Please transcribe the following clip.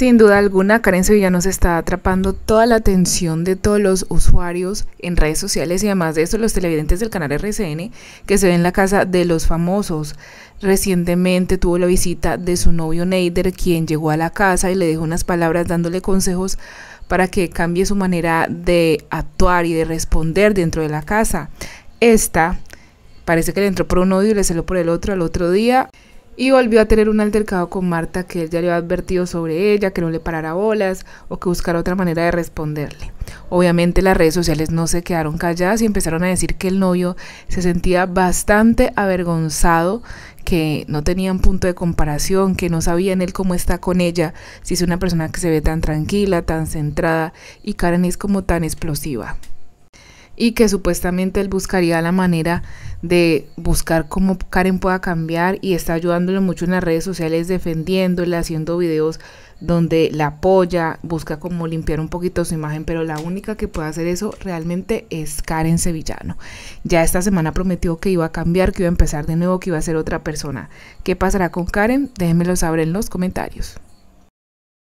Sin duda alguna, Karen Sevilla se está atrapando toda la atención de todos los usuarios en redes sociales y además de eso los televidentes del canal RCN que se ven en la casa de los famosos. Recientemente tuvo la visita de su novio Neider, quien llegó a la casa y le dejó unas palabras dándole consejos para que cambie su manera de actuar y de responder dentro de la casa. Esta parece que le entró por un odio y le salió por el otro al otro día y volvió a tener un altercado con Marta que él ya le había advertido sobre ella, que no le parara bolas o que buscara otra manera de responderle. Obviamente las redes sociales no se quedaron calladas y empezaron a decir que el novio se sentía bastante avergonzado, que no tenían punto de comparación, que no sabían él cómo está con ella, si es una persona que se ve tan tranquila, tan centrada y Karen es como tan explosiva y que supuestamente él buscaría la manera de buscar cómo Karen pueda cambiar y está ayudándolo mucho en las redes sociales, defendiéndole, haciendo videos donde la apoya, busca como limpiar un poquito su imagen, pero la única que puede hacer eso realmente es Karen Sevillano. Ya esta semana prometió que iba a cambiar, que iba a empezar de nuevo, que iba a ser otra persona. ¿Qué pasará con Karen? Déjenmelo saber en los comentarios.